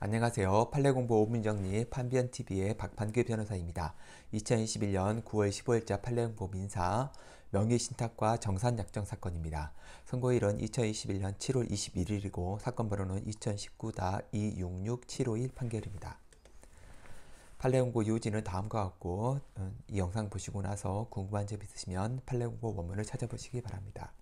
안녕하세요. 판례공부 오문정리 판변TV의 박판규 변호사입니다. 2021년 9월 15일자 판례공부 민사 명의신탁과 정산약정 사건입니다. 선고일은 2021년 7월 21일이고 사건 번호는 2019-266751 판결입니다. 판례공부 요지는 다음과 같고 어, 이 영상 보시고 나서 궁금한 점 있으시면 판례공부 원문을 찾아보시기 바랍니다.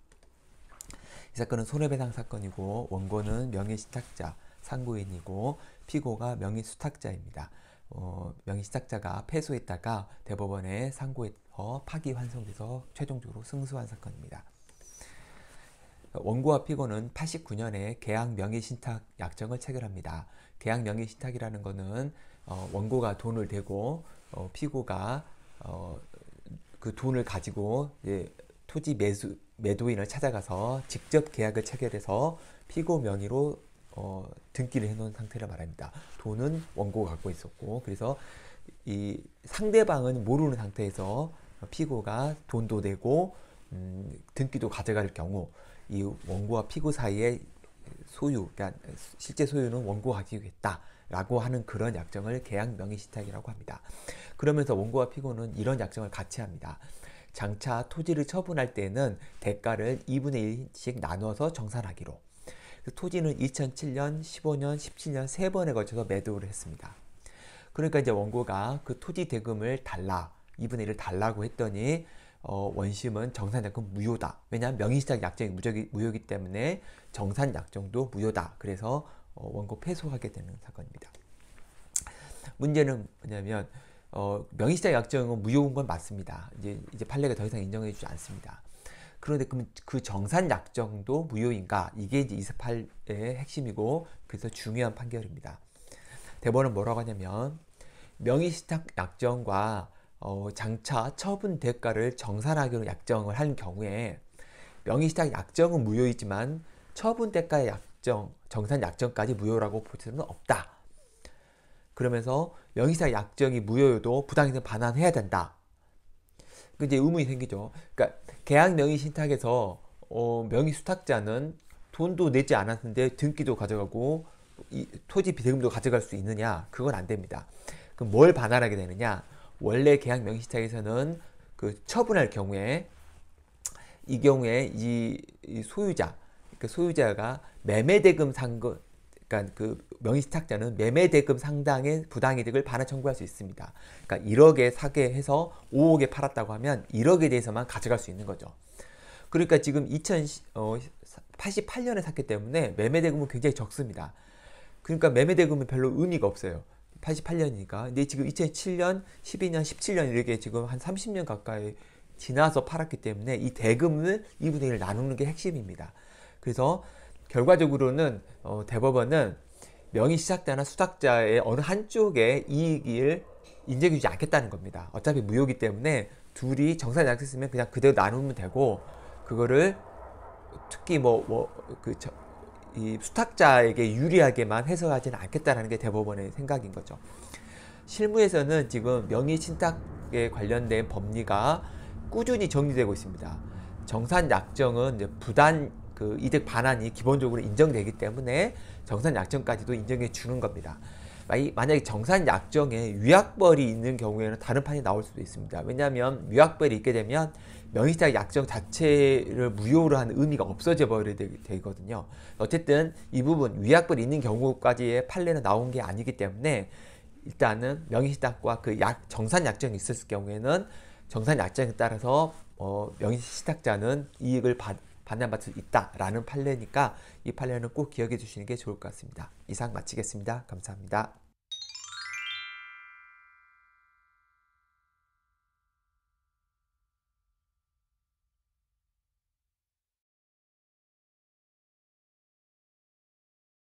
이 사건은 손해배상 사건이고 원고는 명의신탁자 상고인이고 피고가 명의 수탁자입니다. 어, 명의 시작자가 패소했다가 대법원에 상고해서 파기환송돼서 최종적으로 승소한 사건입니다. 원고와 피고는 89년에 계약 명의 신탁 약정을 체결합니다. 계약 명의 신탁이라는 것은 어, 원고가 돈을 대고 어, 피고가 어, 그 돈을 가지고 예, 토지 매수 매도인을 찾아가서 직접 계약을 체결해서 피고 명의로 어, 등기를 해놓은 상태를 말합니다. 돈은 원고 갖고 있었고 그래서 이 상대방은 모르는 상태에서 피고가 돈도 내고 음, 등기도 가져갈 경우 이 원고와 피고 사이의 소유, 그러니까 실제 소유는 원고가 지고다 라고 하는 그런 약정을 계약 명의신탁이라고 합니다. 그러면서 원고와 피고는 이런 약정을 같이 합니다. 장차 토지를 처분할 때는 대가를 2분의 1씩 나눠서 정산하기로 그 토지는 2007년, 15년, 17년 세 번에 걸쳐서 매도를 했습니다. 그러니까 이제 원고가 그 토지 대금을 달라, 2분의 1을 달라고 했더니 어, 원심은 정산약정 무효다. 왜냐하면 명의시장 약정이 무적이, 무효이기 때문에 정산약정도 무효다. 그래서 어, 원고 패소하게 되는 사건입니다. 문제는 뭐냐면 어, 명의시장 약정은 무효인 건 맞습니다. 이제 이제 판례가 더 이상 인정해주지 않습니다. 그런데 그럼 그 정산 약정도 무효인가? 이게 이제 28의 핵심이고 그래서 중요한 판결입니다. 대법원은 뭐라고 하냐면 명의신탁 약정과 어, 장차 처분 대가를 정산하기로 약정을 한 경우에 명의신탁 약정은 무효이지만 처분 대가의 약정, 정산 약정까지 무효라고 볼 수는 없다. 그러면서 명의신탁 약정이 무효여도 부당이득 반환해야 된다. 그 이제 의문이 생기죠. 그러니까 계약 명의 신탁에서 어, 명의 수탁자는 돈도 내지 않았는데 등기도 가져가고 이, 토지 비대금도 가져갈 수 있느냐? 그건 안 됩니다. 그럼 뭘 반환하게 되느냐? 원래 계약 명의 신탁에서는 그 처분할 경우에 이 경우에 이, 이 소유자 그 소유자가 매매대금 상금 그러니까 그 명의시탁자는 매매대금 상당의 부당이득을 반환 청구할 수 있습니다. 그러니까 1억에 사게 해서 5억에 팔았다고 하면 1억에 대해서만 가져갈 수 있는 거죠. 그러니까 지금 2088년에 어, 샀기 때문에 매매대금은 굉장히 적습니다. 그러니까 매매대금은 별로 의미가 없어요. 88년이니까. 근데 지금 2007년, 12년, 17년 이렇게 지금 한 30년 가까이 지나서 팔았기 때문에 이 대금을 2분의 1 나누는 게 핵심입니다. 그래서 결과적으로는 어, 대법원은 명의 시작자나 수탁자의 어느 한쪽의 이익을 인정해주지 않겠다는 겁니다. 어차피 무효기 때문에 둘이 정산이 약속 으면 그냥 그대로 나누면 되고 그거를 특히 뭐그이 뭐, 수탁자에게 유리하게만 해석하지는 않겠다라는 게 대법원의 생각인 거죠. 실무에서는 지금 명의 신탁에 관련된 법리가 꾸준히 정리되고 있습니다. 정산 약정은 부단 그 이득 반환이 기본적으로 인정되기 때문에 정산 약정까지도 인정해 주는 겁니다. 만약에 정산 약정에 위약벌이 있는 경우에는 다른 판이 나올 수도 있습니다. 왜냐하면 위약벌이 있게 되면 명의자 약정 자체를 무효로 하는 의미가 없어져 버리게 되거든요. 어쨌든 이 부분 위약벌이 있는 경우까지의 판례는 나온 게 아니기 때문에 일단은 명의시탁과 그 약, 정산 약정이 있었을 경우에는 정산 약정에 따라서 어, 뭐 명의시탁자는 이익을 받, 반환받을 수 있다라는 판례니까 이 판례는 꼭 기억해 주시는 게 좋을 것 같습니다. 이상 마치겠습니다. 감사합니다.